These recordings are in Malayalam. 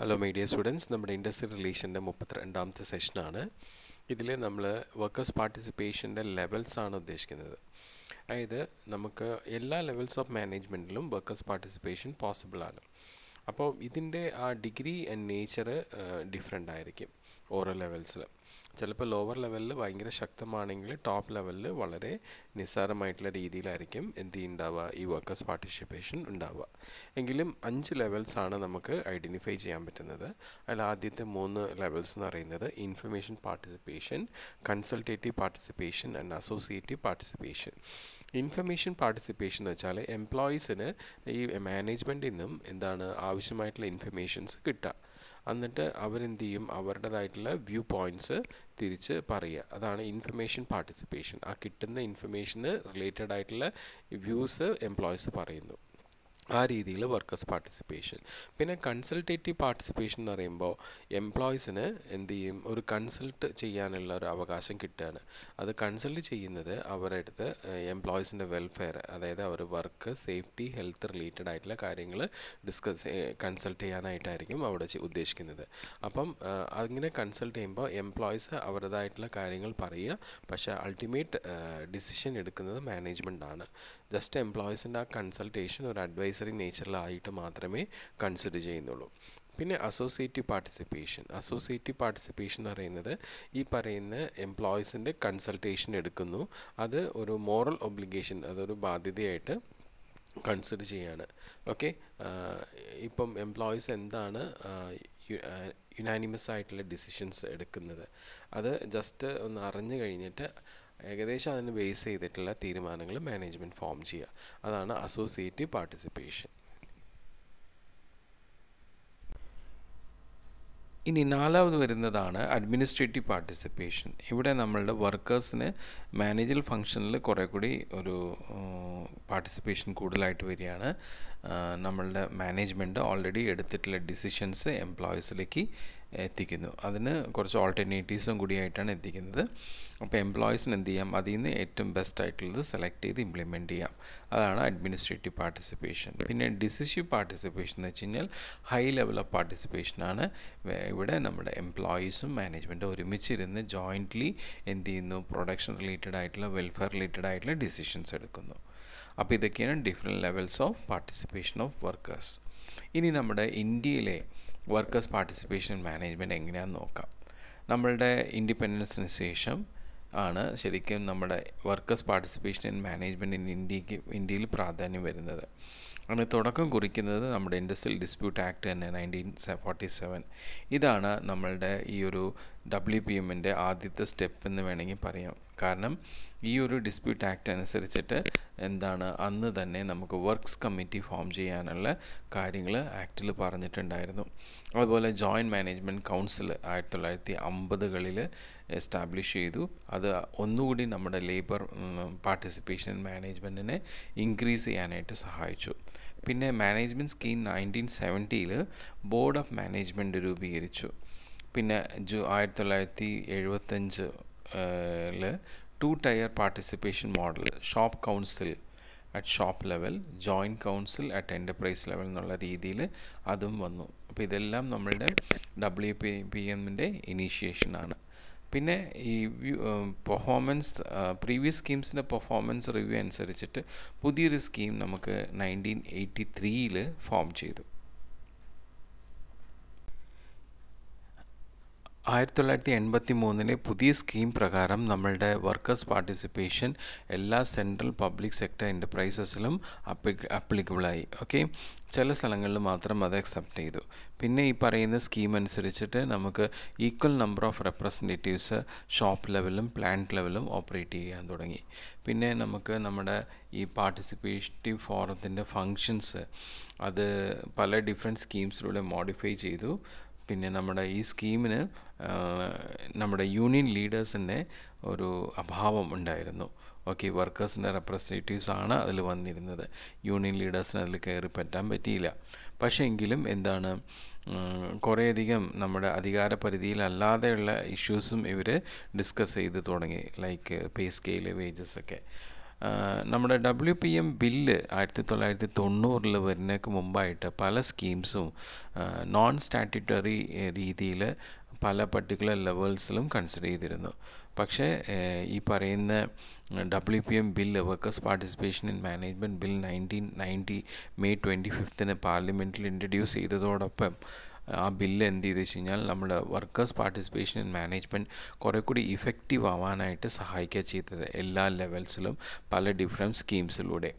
ഹലോ മീഡിയ സ്റ്റുഡൻസ് നമ്മുടെ ഇൻഡസ്ട്രി റിലേഷൻ്റെ മുപ്പത്തിരണ്ടാമത്തെ സെഷനാണ് ഇതിൽ നമ്മൾ വർക്കേഴ്സ് പാർട്ടിസിപ്പേഷൻ്റെ ആണ് ഉദ്ദേശിക്കുന്നത് അതായത് നമുക്ക് എല്ലാ ലെവൽസ് ഓഫ് മാനേജ്മെൻറ്റിലും വർക്കേഴ്സ് പാർട്ടിസിപ്പേഷൻ പോസിബിളാണ് അപ്പോൾ ഇതിൻ്റെ ആ ഡിഗ്രി ആൻഡ് നേച്ചർ ഡിഫറെൻ്റ് ആയിരിക്കും ഓരോ ലെവൽസിൽ ചിലപ്പോൾ ലോവർ ലെവലിൽ ഭയങ്കര ശക്തമാണെങ്കിൽ ടോപ്പ് ലെവലിൽ വളരെ നിസ്സാരമായിട്ടുള്ള രീതിയിലായിരിക്കും എന്ത് ഉണ്ടാവുക ഈ വർക്കേഴ്സ് പാർട്ടിസിപ്പേഷൻ ഉണ്ടാവുക എങ്കിലും അഞ്ച് ലെവൽസാണ് നമുക്ക് ഐഡൻറ്റിഫൈ ചെയ്യാൻ പറ്റുന്നത് അതിൽ ആദ്യത്തെ മൂന്ന് ലെവൽസ് എന്ന് പറയുന്നത് information participation consultative participation and associative participation information participation എന്ന് വെച്ചാൽ എംപ്ലോയീസിന് ഈ മാനേജ്മെൻറ്റിൽ നിന്നും എന്താണ് ആവശ്യമായിട്ടുള്ള ഇൻഫർമേഷൻസ് കിട്ടുക എന്നിട്ട് അവരെന്ത് ചെയ്യും അവരുടേതായിട്ടുള്ള വ്യൂ പോയിൻറ്റ്സ് തിരിച്ച് പറയുക അതാണ് ഇൻഫർമേഷൻ പാർട്ടിസിപ്പേഷൻ ആ കിട്ടുന്ന ഇൻഫർമേഷന് റിലേറ്റഡ് ആയിട്ടുള്ള വ്യൂസ് എംപ്ലോയീസ് പറയുന്നു ആ രീതിയിൽ വർക്കേഴ്സ് പാർട്ടിസിപ്പേഷൻ പിന്നെ കൺസൾട്ടേറ്റീവ് പാർട്ടിസിപ്പേഷൻ എന്ന് പറയുമ്പോൾ എംപ്ലോയീസിന് എന്ത് ചെയ്യും ഒരു കൺസൾട്ട് ചെയ്യാനുള്ള ഒരു അവകാശം കിട്ടുകയാണ് അത് കൺസൾട്ട് ചെയ്യുന്നത് അവരുടെ അടുത്ത് എംപ്ലോയീസിൻ്റെ വെൽഫെയർ അതായത് അവർ വർക്ക് സേഫ്റ്റി ഹെൽത്ത് റിലേറ്റഡ് ആയിട്ടുള്ള കാര്യങ്ങൾ ഡിസ്കസ് കൺസൾട്ട് ചെയ്യാനായിട്ടായിരിക്കും അവിടെ ഉദ്ദേശിക്കുന്നത് അപ്പം അങ്ങനെ കൺസൾട്ട് ചെയ്യുമ്പോൾ എംപ്ലോയീസ് അവരുടേതായിട്ടുള്ള കാര്യങ്ങൾ പറയുക പക്ഷേ അൾട്ടിമേറ്റ് ഡിസിഷൻ എടുക്കുന്നത് മാനേജ്മെൻ്റ് ആണ് ജസ്റ്റ് എംപ്ലോയീസിൻ്റെ ആ കൺസൾട്ടേഷൻ ഒരു അഡ്വൈസ് അഡ്വൈസറി നേച്ചറിലായിട്ട് മാത്രമേ കൺസിഡർ ചെയ്യുന്നുള്ളൂ പിന്നെ അസോസിയേറ്റീവ് പാർട്ടിസിപ്പേഷൻ അസോസിയേറ്റീവ് പാർട്ടിസിപ്പേഷൻ എന്ന് പറയുന്നത് ഈ പറയുന്ന എംപ്ലോയീസിൻ്റെ കൺസൾട്ടേഷൻ എടുക്കുന്നു അത് ഒരു മോറൽ ഒബ്ലിഗേഷൻ അതൊരു ബാധ്യതയായിട്ട് കൺസിഡർ ചെയ്യാണ് ഓക്കെ ഇപ്പം എംപ്ലോയീസ് എന്താണ് യുനാനിമസ് ആയിട്ടുള്ള ഡിസിഷൻസ് എടുക്കുന്നത് അത് ജസ്റ്റ് ഒന്ന് അറിഞ്ഞു കഴിഞ്ഞിട്ട് ഏകദേശം അതിന് ബേസ് ചെയ്തിട്ടുള്ള തീരുമാനങ്ങൾ മാനേജ്മെൻറ്റ് ഫോം ചെയ്യുക അതാണ് അസോസിയേറ്റീവ് പാർട്ടിസിപ്പേഷൻ ഇനി നാലാമത് വരുന്നതാണ് അഡ്മിനിസ്ട്രേറ്റീവ് പാർട്ടിസിപ്പേഷൻ ഇവിടെ നമ്മളുടെ വർക്കേഴ്സിന് മാനേജർ ഫംഗ്ഷനിൽ കുറേ കൂടി ഒരു പാർട്ടിസിപ്പേഷൻ കൂടുതലായിട്ട് വരികയാണ് നമ്മളുടെ മാനേജ്മെൻറ്റ് ഓൾറെഡി എടുത്തിട്ടുള്ള ഡിസിഷൻസ് എംപ്ലോയീസിലേക്ക് എത്തിക്കുന്നു അതിന് കുറച്ച് ഓൾട്ടർനേറ്റീവ്സും കൂടിയായിട്ടാണ് എത്തിക്കുന്നത് അപ്പോൾ എംപ്ലോയീസിന് എന്ത് ചെയ്യാം അതിൽ നിന്ന് ഏറ്റവും ബെസ്റ്റ് ആയിട്ടുള്ളത് സെലക്ട് ചെയ്ത് ഇംപ്ലിമെൻറ്റ് ചെയ്യാം അതാണ് അഡ്മിനിസ്ട്രേറ്റീവ് പാർട്ടിസിപ്പേഷൻ പിന്നെ ഡിസിഷീവ് പാർട്ടിസിപ്പേഷൻ എന്ന് വെച്ച് കഴിഞ്ഞാൽ ഹൈ ലെവൽ ഓഫ് പാർട്ടിസിപ്പേഷനാണ് ഇവിടെ നമ്മുടെ എംപ്ലോയീസും മാനേജ്മെൻറ്റും ഒരുമിച്ചിരുന്ന് ജോയിൻ്റ്ലി എന്ത് ചെയ്യുന്നു പ്രൊഡക്ഷൻ റിലേറ്റഡ് ആയിട്ടുള്ള വെൽഫെയർ റിലേറ്റഡ് ആയിട്ടുള്ള ഡിസിഷൻസ് എടുക്കുന്നു അപ്പോൾ ഇതൊക്കെയാണ് different levels of participation of workers ഇനി നമ്മുടെ ഇന്ത്യയിലെ വർക്കേഴ്സ് പാർട്ടിസിപ്പേഷൻ മാനേജ്മെൻറ്റ് എങ്ങനെയാണെന്ന് നോക്കാം നമ്മളുടെ ഇൻഡിപെൻഡൻസിന് ശേഷം ആണ് ശരിക്കും നമ്മുടെ workers participation in management in ഇന്ത്യക്ക് ഇന്ത്യയിൽ പ്രാധാന്യം വരുന്നത് അങ്ങനെ തുടക്കം കുറിക്കുന്നത് നമ്മുടെ ഇൻഡസ്ട്രിയൽ ഡിസ്പ്യൂട്ട് ആക്ട് തന്നെ നയൻറ്റീൻ ഫോർട്ടി സെവൻ ഇതാണ് നമ്മളുടെ ഈ ഒരു ഡബ്ല്യു പി എമ്മിൻ്റെ ആദ്യത്തെ സ്റ്റെപ്പ് എന്ന് വേണമെങ്കിൽ പറയാം കാരണം ഈ ഒരു ഡിസ്പ്യൂട്ട് ആക്ട് അനുസരിച്ചിട്ട് എന്താണ് അന്ന് തന്നെ നമുക്ക് വർക്ക്സ് കമ്മിറ്റി ഫോം ചെയ്യാനുള്ള കാര്യങ്ങൾ ആക്റ്റിൽ പറഞ്ഞിട്ടുണ്ടായിരുന്നു അതുപോലെ ജോയിൻറ്റ് മാനേജ്മെൻറ്റ് കൗൺസിൽ ആയിരത്തി തൊള്ളായിരത്തി അമ്പതുകളിൽ എസ്റ്റാബ്ലിഷ് ചെയ്തു അത് ഒന്നുകൂടി നമ്മുടെ ലേബർ പാർട്ടിസിപ്പേഷൻ മാനേജ്മെൻറ്റിനെ ഇൻക്രീസ് ചെയ്യാനായിട്ട് സഹായിച്ചു പിന്നെ മാനേജ്മെൻറ്റ് സ്കീം നയൻറ്റീൻ സെവൻറ്റിയിൽ ബോർഡ് ഓഫ് മാനേജ്മെൻറ്റ് രൂപീകരിച്ചു പിന്നെ ജൂ ആയിരത്തി തൊള്ളായിരത്തി എഴുപത്തഞ്ച് two tier participation model shop council at shop level joint council at enterprise level എന്നുള്ള രീതിയിൽ അതും വന്നു അപ്പോൾ ഇതെല്ലാം നമ്മളുടെ ഡബ്ല്യു പി പി എമ്മിൻ്റെ ഇനീഷ്യേഷനാണ് പിന്നെ ഈ പെർഫോമൻസ് പ്രീവിയസ് സ്കീംസിൻ്റെ പെർഫോമൻസ് റിവ്യൂ അനുസരിച്ചിട്ട് പുതിയൊരു സ്കീം നമുക്ക് നയൻറ്റീൻ എയ്റ്റി ത്രീയിൽ ഫോം ചെയ്തു ആയിരത്തി തൊള്ളായിരത്തി എൺപത്തി മൂന്നിലെ പുതിയ സ്കീം പ്രകാരം നമ്മളുടെ വർക്കേഴ്സ് പാർട്ടിസിപ്പേഷൻ എല്ലാ സെൻട്രൽ പബ്ലിക് സെക്ടർ എൻ്റർപ്രൈസസിലും അപ്ലിക്കബിളായി ഓക്കെ ചില സ്ഥലങ്ങളിൽ മാത്രം അത് അക്സെപ്റ്റ് ചെയ്തു പിന്നെ ഈ പറയുന്ന സ്കീം അനുസരിച്ചിട്ട് നമുക്ക് equal number of representatives shop ലെവലും പ്ലാന്റ് ലെവലും ഓപ്പറേറ്റ് ചെയ്യാൻ തുടങ്ങി പിന്നെ നമുക്ക് നമ്മുടെ ഈ പാർട്ടിസിപ്പേറ്റീവ് ഫോറത്തിൻ്റെ ഫങ്ഷൻസ് അത് പല ഡിഫറെൻറ്റ് സ്കീംസിലൂടെ മോഡിഫൈ ചെയ്തു പിന്നെ നമ്മുടെ ഈ സ്കീമിന് നമ്മുടെ യൂണിയൻ ലീഡേഴ്സിൻ്റെ ഒരു അഭാവം ഉണ്ടായിരുന്നു ഓക്കെ വർക്കേഴ്സിൻ്റെ റെപ്രസെൻറ്റേറ്റീവ്സ് ആണ് അതിൽ വന്നിരുന്നത് യൂണിയൻ ലീഡേഴ്സിന് അതിൽ കയറി പറ്റാൻ പറ്റിയില്ല പക്ഷേ എങ്കിലും എന്താണ് കുറേയധികം നമ്മുടെ അധികാര പരിധിയിലല്ലാതെയുള്ള ഇഷ്യൂസും ഇവർ ഡിസ്കസ് ചെയ്ത് തുടങ്ങി ലൈക്ക് പേ സ്കെയിൽ വേജസ് ഒക്കെ നമ്മുടെ ഡബ്ല്യു പി എം ബില്ല് ആയിരത്തി തൊള്ളായിരത്തി തൊണ്ണൂറിൽ വരുന്നതിന് മുമ്പായിട്ട് പല സ്കീംസും നോൺ സ്റ്റാറ്റിറ്ററി രീതിയിൽ പല പർട്ടിക്കുലർ ലെവൽസിലും കൺസിഡർ ചെയ്തിരുന്നു പക്ഷേ ഈ പറയുന്ന W P M bill workers participation in management bill nineteen ninety May twenty ഫിഫ്തിന് പാർലമെൻറ്റിൽ ഇൻട്രൊഡ്യൂസ് ചെയ്തതോടൊപ്പം ആ ബില്ല് എന്ത് ചെയ്ത് വെച്ച് കഴിഞ്ഞാൽ നമ്മുടെ വർക്കേഴ്സ് പാർട്ടിസിപ്പേഷൻ ഇൻ മാനേജ്മെൻറ്റ് കുറേ കൂടി ഇഫക്റ്റീവ് ആവാനായിട്ട് സഹായിക്കുക ചെയ്തത് എല്ലാ ലെവൽസിലും പല ഡിഫറെൻറ്റ് സ്കീംസിലൂടെ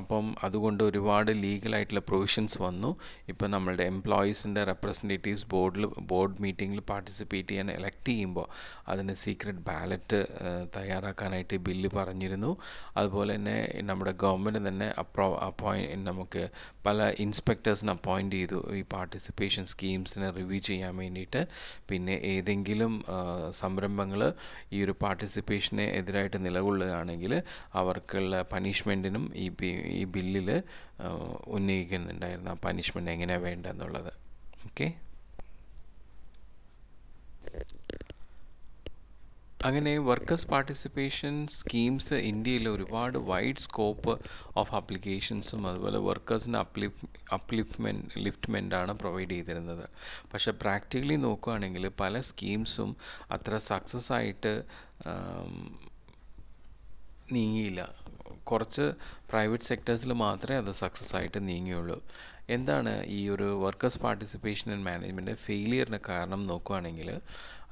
അപ്പം അതുകൊണ്ട് ഒരുപാട് ലീഗലായിട്ടുള്ള പ്രൊവിഷൻസ് വന്നു ഇപ്പോൾ നമ്മളുടെ എംപ്ലോയീസിൻ്റെ റെപ്രസെൻറ്റേറ്റീവ്സ് ബോർഡിൽ ബോർഡ് മീറ്റിങ്ങിൽ പാർട്ടിസിപ്പേറ്റ് ചെയ്യാൻ എലക്ട് ചെയ്യുമ്പോൾ അതിന് സീക്രട്ട് ബാലറ്റ് തയ്യാറാക്കാനായിട്ട് ബില്ല് പറഞ്ഞിരുന്നു അതുപോലെ തന്നെ നമ്മുടെ ഗവൺമെൻറ് തന്നെ അപ്രോ അപ്പോയിൻ നമുക്ക് പല ഇൻസ്പെക്ടേഴ്സിനെ അപ്പോയിൻറ്റ് ചെയ്തു ഈ പാർട്ടിസിപ്പേഷൻ സ്കീംസിനെ റിവ്യൂ ചെയ്യാൻ വേണ്ടിയിട്ട് പിന്നെ ഏതെങ്കിലും സംരംഭങ്ങൾ ഈ ഒരു പാർട്ടിസിപ്പേഷനെ എതിരായിട്ട് നിലകൊള്ളുകയാണെങ്കിൽ അവർക്കുള്ള പനിഷ്മെൻറ്റിനും ഈ ഈ ബില്ലിൽ ഉന്നയിക്കുന്നുണ്ടായിരുന്നു ആ പനിഷ്മെൻറ്റ് എങ്ങനെയാണ് വേണ്ടതെന്നുള്ളത് ഓക്കെ അങ്ങനെ വർക്കേഴ്സ് പാർട്ടിസിപ്പേഷൻ സ്കീംസ് ഇന്ത്യയിൽ ഒരുപാട് വൈഡ് സ്കോപ്പ് ഓഫ് അപ്ലിക്കേഷൻസും അതുപോലെ വർക്കേഴ്സിന് അപ്ലിഫ് അപ്ലിഫ്റ്റ്മെൻറ്റ് ലിഫ്റ്റ്മെൻറ്റാണ് പ്രൊവൈഡ് ചെയ്തിരുന്നത് പക്ഷേ പ്രാക്ടിക്കലി നോക്കുകയാണെങ്കിൽ പല സ്കീംസും അത്ര സക്സസ് ആയിട്ട് നീങ്ങിയില്ല കുറച്ച് പ്രൈവറ്റ് സെക്ടേഴ്സിൽ മാത്രമേ അത് സക്സസ് ആയിട്ട് നീങ്ങിയുള്ളൂ എന്താണ് ഈ ഒരു വർക്കേഴ്സ് പാർട്ടിസിപ്പേഷൻ ഇൻ മാനേജ്മെൻ്റ് ഫെയിലിയറിന് കാരണം നോക്കുകയാണെങ്കിൽ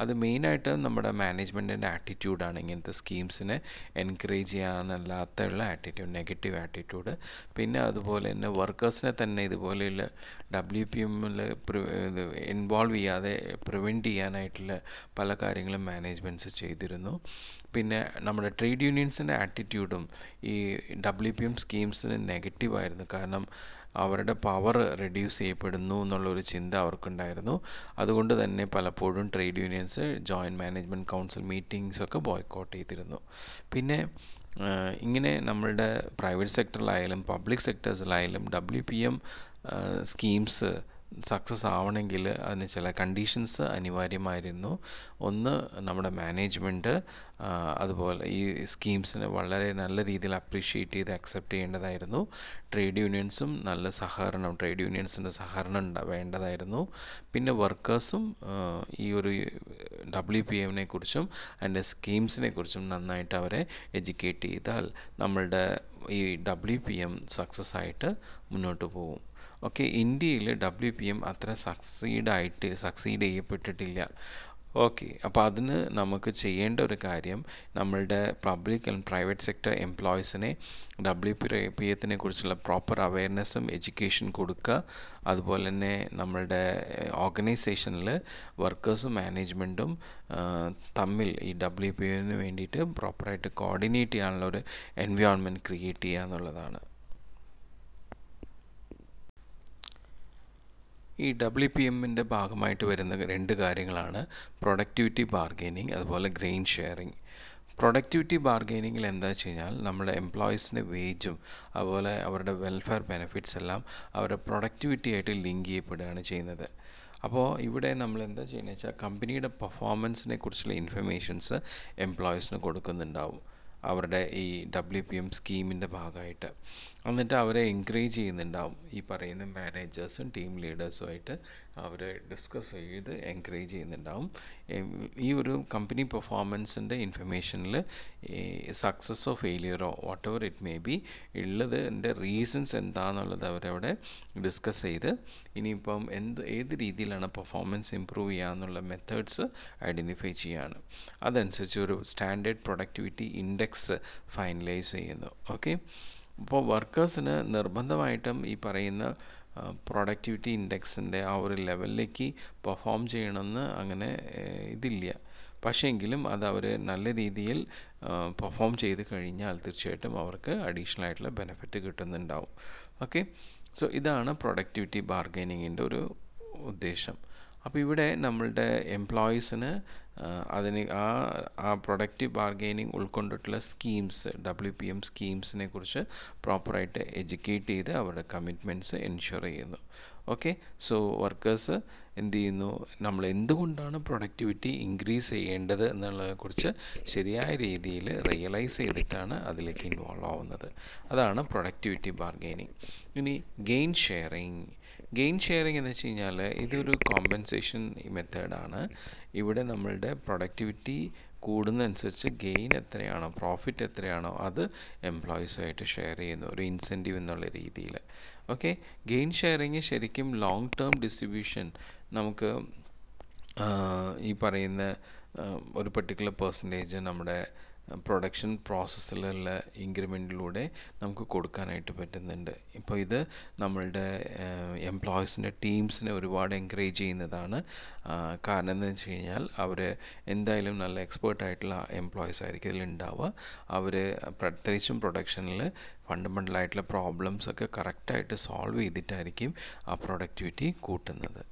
അത് മെയിനായിട്ട് നമ്മുടെ മാനേജ്മെൻറ്റിൻ്റെ ആറ്റിറ്റ്യൂഡാണ് ഇങ്ങനത്തെ സ്കീംസിനെ എൻകറേജ് ചെയ്യാനല്ലാത്തുള്ള ആറ്റിറ്റ്യൂഡ് നെഗറ്റീവ് ആറ്റിറ്റ്യൂഡ് പിന്നെ അതുപോലെ തന്നെ വർക്കേഴ്സിനെ തന്നെ ഇതുപോലെയുള്ള ഡബ്ല്യു പി എമ്മിൽ ഇൻവോൾവ് ചെയ്യാതെ പ്രിവെൻറ്റ് ചെയ്യാനായിട്ടുള്ള പല കാര്യങ്ങളും മാനേജ്മെൻറ്റ്സ് ചെയ്തിരുന്നു പിന്നെ നമ്മുടെ ട്രേഡ് യൂണിയൻസിൻ്റെ ആറ്റിറ്റ്യൂഡും ഈ ഡബ്ല്യു പി എം സ്കീംസിന് നെഗറ്റീവായിരുന്നു കാരണം അവരുടെ പവർ റെഡ്യൂസ് ചെയ്യപ്പെടുന്നു എന്നുള്ളൊരു ചിന്ത അവർക്കുണ്ടായിരുന്നു അതുകൊണ്ട് തന്നെ പലപ്പോഴും trade unions joint management council മീറ്റിങ്സൊക്കെ ബോയ്ക്കോട്ട് ചെയ്തിരുന്നു പിന്നെ ഇങ്ങനെ നമ്മളുടെ പ്രൈവറ്റ് സെക്ടറിലായാലും പബ്ലിക് സെക്ടേഴ്സിലായാലും W P M schemes success ആവണമെങ്കിൽ അതിന് ചില കണ്ടീഷൻസ് അനിവാര്യമായിരുന്നു ഒന്ന് നമ്മുടെ മാനേജ്മെൻറ്റ് അതുപോലെ ഈ സ്കീംസിനെ വളരെ നല്ല രീതിയിൽ അപ്രീഷിയേറ്റ് ചെയ്ത് അക്സെപ്റ്റ് ചെയ്യേണ്ടതായിരുന്നു ട്രേഡ് യൂണിയൻസും നല്ല സഹകരണം ട്രേഡ് യൂണിയൻസിൻ്റെ സഹകരണം വേണ്ടതായിരുന്നു പിന്നെ വർക്കേഴ്സും ഈ ഒരു ഡബ്ല്യു പി എമ്മിനെ കുറിച്ചും അതിൻ്റെ സ്കീംസിനെ കുറിച്ചും നന്നായിട്ട് അവരെ എഡ്യൂക്കേറ്റ് ചെയ്താൽ നമ്മളുടെ ഈ ഡബ്ല്യു പി എം സക്സസ് ആയിട്ട് മുന്നോട്ട് പോകും ഓക്കെ ഇന്ത്യയിൽ ഡബ്ല്യു പി എം അത്ര സക്സീഡായിട്ട് സക്സീഡ് ചെയ്യപ്പെട്ടിട്ടില്ല ഓക്കെ അപ്പോൾ അതിന് നമുക്ക് ചെയ്യേണ്ട ഒരു കാര്യം നമ്മളുടെ പബ്ലിക് ആൻഡ് പ്രൈവറ്റ് സെക്ടർ എംപ്ലോയീസിനെ ഡബ്ല്യു പി പി എത്തിനെ കുറിച്ചുള്ള പ്രോപ്പർ അവയർനെസ്സും എഡ്യൂക്കേഷൻ കൊടുക്കുക അതുപോലെ തന്നെ നമ്മളുടെ ഓർഗനൈസേഷനിൽ വർക്കേഴ്സും മാനേജ്മെൻറ്റും തമ്മിൽ ഈ ഡബ്ല്യു പി എന് വേണ്ടിയിട്ട് പ്രോപ്പറായിട്ട് കോർഡിനേറ്റ് ചെയ്യാനുള്ള ഒരു എൻവയോൺമെൻറ്റ് ക്രിയേറ്റ് ചെയ്യുക എന്നുള്ളതാണ് ഈ ഡബ്ല്യു പി എമ്മിൻ്റെ ഭാഗമായിട്ട് വരുന്ന രണ്ട് കാര്യങ്ങളാണ് പ്രൊഡക്ടിവിറ്റി ബാർഗെയിനിങ് അതുപോലെ ഗ്രെയിൻ ഷെയറിങ് പ്രൊഡക്ടിവിറ്റി ബാർഗെയിനിങ്ങിൽ എന്താ വെച്ച് കഴിഞ്ഞാൽ നമ്മുടെ എംപ്ലോയീസിൻ്റെ വേജും അതുപോലെ അവരുടെ വെൽഫെയർ ബെനിഫിറ്റ്സ് എല്ലാം അവരുടെ പ്രൊഡക്ടിവിറ്റി ആയിട്ട് ലിങ്ക് ചെയ്യപ്പെടുകയാണ് ചെയ്യുന്നത് അപ്പോൾ ഇവിടെ നമ്മൾ എന്താ ചെയ്യുന്നത് വെച്ചാൽ കമ്പനിയുടെ പെർഫോമൻസിനെ കുറിച്ചുള്ള ഇൻഫർമേഷൻസ് എംപ്ലോയീസിന് കൊടുക്കുന്നുണ്ടാവും അവരുടെ ഈ ഡബ്ല്യു പി എം സ്കീമിൻ്റെ ഭാഗമായിട്ട് എന്നിട്ട് അവരെ എൻകറേജ് ചെയ്യുന്നുണ്ടാവും ഈ പറയുന്ന മാനേജേഴ്സും ടീം ലീഡേഴ്സുമായിട്ട് അവർ ഡിസ്കസ് ചെയ്ത് എൻകറേജ് ചെയ്യുന്നുണ്ടാവും ഈ ഒരു കമ്പനി പെർഫോമൻസിൻ്റെ ഇൻഫർമേഷനിൽ സക്സസ്സോ ഫെയിലിയറോ whatever it may be ഉള്ളത് എൻ്റെ റീസൺസ് എന്താണെന്നുള്ളത് അവരവിടെ ഡിസ്കസ് ചെയ്ത് ഇനിയിപ്പം എന്ത് ഏത് രീതിയിലാണ് പെർഫോമൻസ് ഇമ്പ്രൂവ് ചെയ്യാമെന്നുള്ള മെത്തേഡ്സ് ഐഡൻറ്റിഫൈ ചെയ്യാണ് അതനുസരിച്ച് ഒരു സ്റ്റാൻഡേർഡ് പ്രൊഡക്ടിവിറ്റി ഇൻഡെക്സ് ഫൈനലൈസ് ചെയ്യുന്നു ഓക്കെ അപ്പോൾ വർക്കേഴ്സിന് നിർബന്ധമായിട്ടും ഈ പറയുന്ന പ്രൊഡക്ടിവിറ്റി ഇൻഡെക്സിൻ്റെ ആ ഒരു ലെവലിലേക്ക് പെർഫോം ചെയ്യണമെന്ന് അങ്ങനെ ഇതില്ല പക്ഷേങ്കിലും അത് അവർ നല്ല രീതിയിൽ പെർഫോം ചെയ്ത് കഴിഞ്ഞാൽ തീർച്ചയായിട്ടും അവർക്ക് അഡീഷണൽ ആയിട്ടുള്ള ബെനിഫിറ്റ് കിട്ടുന്നുണ്ടാവും ഓക്കെ സോ ഇതാണ് പ്രൊഡക്ടിവിറ്റി ബാർഗൈനിങ്ങിൻ്റെ ഒരു ഉദ്ദേശം അപ്പോൾ ഇവിടെ നമ്മളുടെ എംപ്ലോയീസിന് അതിന് ആ ആ പ്രൊഡക്റ്റ് ബാർഗെയിനിങ് ഉൾക്കൊണ്ടിട്ടുള്ള സ്കീംസ് ഡബ്ല്യു പി എം സ്കീംസിനെ കുറിച്ച് പ്രോപ്പറായിട്ട് എഡ്യൂക്കേറ്റ് ചെയ്ത് അവരുടെ കമ്മിറ്റ്മെൻറ്റ്സ് എൻഷുർ ചെയ്യുന്നു ഓക്കെ സോ വർക്കേഴ്സ് എന്ത് ചെയ്യുന്നു നമ്മൾ എന്തുകൊണ്ടാണ് പ്രൊഡക്ടിവിറ്റി ഇൻക്രീസ് ചെയ്യേണ്ടത് എന്നുള്ളതിനെക്കുറിച്ച് ശരിയായ രീതിയിൽ റിയലൈസ് ചെയ്തിട്ടാണ് അതിലേക്ക് ഇൻവോൾവ് ആവുന്നത് അതാണ് പ്രൊഡക്ടിവിറ്റി ബാർഗെയിനിങ് ഇനി ഗെയിൻ ഷെയറിങ് ഗെയിൻ ഷെയറിംഗ് എന്ന് വെച്ച് കഴിഞ്ഞാൽ ഇതൊരു കോമ്പൻസേഷൻ മെത്തേഡാണ് ഇവിടെ നമ്മളുടെ പ്രൊഡക്ടിവിറ്റി കൂടുന്നതനുസരിച്ച് ഗെയിൻ എത്രയാണോ പ്രോഫിറ്റ് എത്രയാണോ അത് എംപ്ലോയീസുമായിട്ട് ഷെയർ ചെയ്യുന്നു ഒരു ഇൻസെൻറ്റീവ് എന്നുള്ള രീതിയിൽ ഓക്കെ ഗെയിൻ ഷെയറിങ് ശരിക്കും ലോങ് ടേം ഡിസ്ട്രിബ്യൂഷൻ നമുക്ക് ഈ പറയുന്ന ഒരു പെർട്ടിക്കുലർ പെർസെൻറ്റേജ് നമ്മുടെ പ്രൊഡക്ഷൻ പ്രോസസ്സിലുള്ള ഇൻക്രിമെൻറ്റിലൂടെ നമുക്ക് കൊടുക്കാനായിട്ട് പറ്റുന്നുണ്ട് ഇപ്പോൾ ഇത് നമ്മളുടെ എംപ്ലോയീസിൻ്റെ ടീംസിനെ ഒരുപാട് എൻകറേജ് ചെയ്യുന്നതാണ് കാരണം എന്താണെന്ന് വെച്ച് കഴിഞ്ഞാൽ അവർ എന്തായാലും നല്ല എക്സ്പേർട്ടായിട്ടുള്ള എംപ്ലോയീസ് ആയിരിക്കും ഇതിലുണ്ടാവുക അവർ പ്രത്യേകിച്ചും പ്രൊഡക്ഷനിൽ ഫണ്ടമെൻ്റലായിട്ടുള്ള പ്രോബ്ലംസ് ഒക്കെ കറക്റ്റായിട്ട് സോൾവ് ചെയ്തിട്ടായിരിക്കും ആ പ്രൊഡക്ടിവിറ്റി കൂട്ടുന്നത്